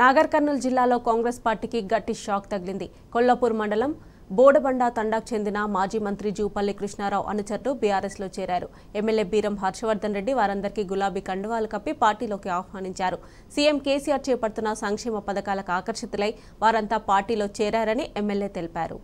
నాగర్ కర్నూలు జిల్లాలో కాంగ్రెస్ పార్టీకి గట్టి షాక్ తగిలింది కొల్లాపూర్ మండలం బోడబండ తండాకు చెందిన మాజీ మంత్రి జూపల్లి కృష్ణారావు అనుచరులు బీఆర్ఎస్లో చేరారు ఎమ్మెల్యే బీరం హర్షవర్ధన్ రెడ్డి వారందరికీ గులాబీ కండువాలు కప్పి పార్టీలోకి ఆహ్వానించారు సీఎం కేసీఆర్ చేపడుతున్న సంక్షేమ పథకాలకు ఆకర్షితులై వారంతా పార్టీలో చేరారని ఎమ్మెల్యే తెలిపారు